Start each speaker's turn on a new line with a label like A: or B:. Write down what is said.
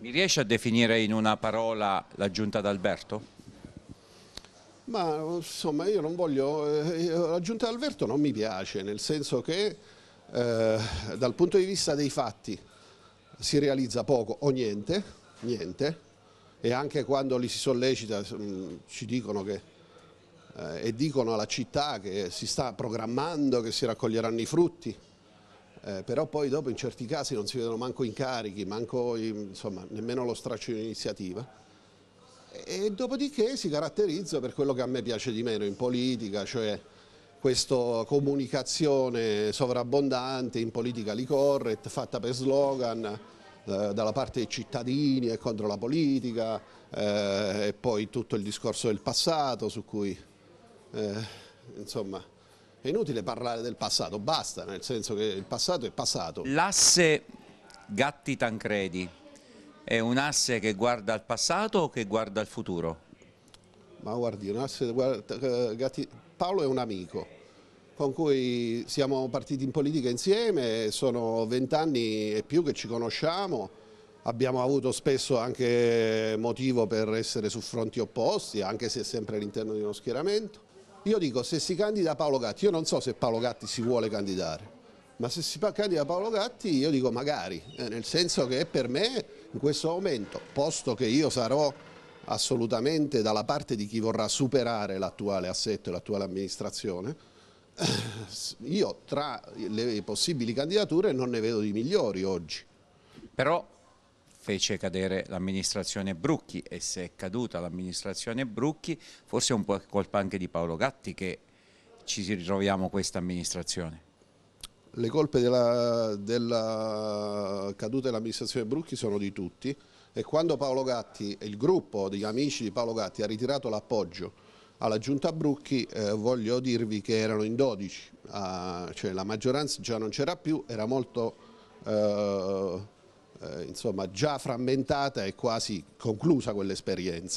A: Mi riesce a definire in una parola la giunta d'Alberto?
B: Ma insomma io non voglio, eh, la giunta d'Alberto non mi piace, nel senso che eh, dal punto di vista dei fatti si realizza poco o niente, niente, e anche quando li si sollecita mm, ci dicono che, eh, e dicono alla città che si sta programmando, che si raccoglieranno i frutti, eh, però poi dopo in certi casi non si vedono manco incarichi, manco, insomma, nemmeno lo straccio di iniziativa e dopodiché si caratterizza per quello che a me piace di meno in politica, cioè questa comunicazione sovrabbondante, in politica li corret, fatta per slogan eh, dalla parte dei cittadini e contro la politica eh, e poi tutto il discorso del passato su cui eh, insomma è inutile parlare del passato, basta,
A: nel senso che il passato è passato. L'asse Gatti-Tancredi è un asse che guarda al passato o che guarda al futuro?
B: Ma guardi, un asse guarda, eh, Gatti... Paolo è un amico con cui siamo partiti in politica insieme, sono vent'anni e più che ci conosciamo, abbiamo avuto spesso anche motivo per essere su fronti opposti, anche se sempre all'interno di uno schieramento io dico, se si candida Paolo Gatti, io non so se Paolo Gatti si vuole candidare, ma se si candida Paolo Gatti io dico magari, eh, nel senso che per me in questo momento, posto che io sarò assolutamente dalla parte di chi vorrà superare l'attuale assetto e l'attuale amministrazione, eh, io tra
A: le possibili candidature non ne vedo di migliori oggi. Però fece cadere l'amministrazione Brucchi e se è caduta l'amministrazione Brucchi forse è un po' colpa anche di Paolo Gatti che ci ritroviamo questa amministrazione.
B: Le colpe della, della caduta dell'amministrazione Brucchi sono di tutti e quando Paolo Gatti e il gruppo degli amici di Paolo Gatti ha ritirato l'appoggio alla giunta Brucchi eh, voglio dirvi che erano in 12, eh, ah, cioè la maggioranza già non c'era più, era molto eh, eh, insomma, già frammentata e quasi conclusa quell'esperienza.